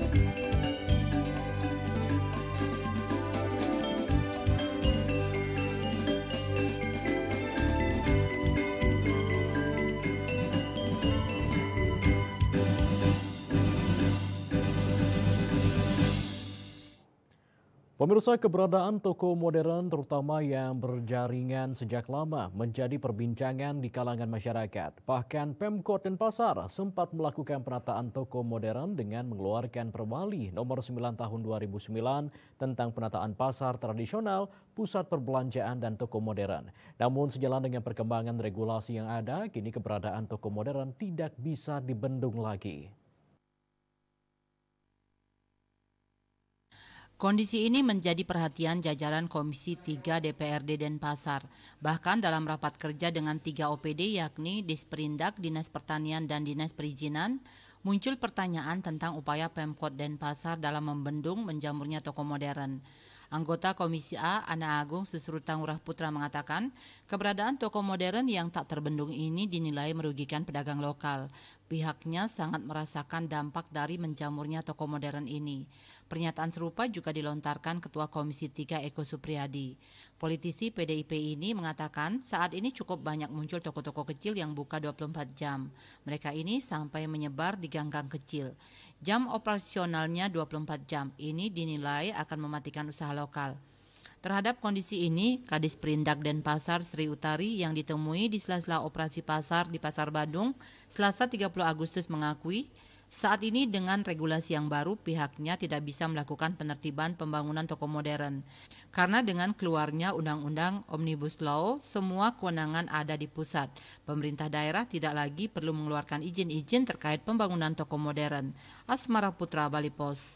thank you Pemirsa keberadaan toko modern terutama yang berjaringan sejak lama menjadi perbincangan di kalangan masyarakat. Bahkan Pemkot Denpasar sempat melakukan penataan toko modern dengan mengeluarkan perwali nomor 9 tahun 2009 tentang penataan pasar tradisional, pusat perbelanjaan dan toko modern. Namun sejalan dengan perkembangan regulasi yang ada, kini keberadaan toko modern tidak bisa dibendung lagi. Kondisi ini menjadi perhatian jajaran Komisi 3 DPRD Denpasar. Bahkan dalam rapat kerja dengan tiga OPD yakni Disperindak, Dinas Pertanian, dan Dinas Perizinan, muncul pertanyaan tentang upaya Pemkot Denpasar dalam membendung menjamurnya toko modern. Anggota Komisi A, Ana Agung Susrutang Urah Putra mengatakan, keberadaan toko modern yang tak terbendung ini dinilai merugikan pedagang lokal. Pihaknya sangat merasakan dampak dari menjamurnya toko modern ini. Pernyataan serupa juga dilontarkan Ketua Komisi 3 Eko Supriyadi. Politisi PDIP ini mengatakan saat ini cukup banyak muncul toko-toko kecil yang buka 24 jam. Mereka ini sampai menyebar di ganggang gang kecil. Jam operasionalnya 24 jam ini dinilai akan mematikan usaha lokal. Terhadap kondisi ini, Kadis Perindak Denpasar Sri Utari yang ditemui di sela-sela operasi pasar di Pasar Badung Selasa 30 Agustus mengakui saat ini dengan regulasi yang baru pihaknya tidak bisa melakukan penertiban pembangunan toko modern. Karena dengan keluarnya Undang-Undang Omnibus Law, semua kewenangan ada di pusat. Pemerintah daerah tidak lagi perlu mengeluarkan izin-izin terkait pembangunan toko modern. Asmara Putra Bali Pos.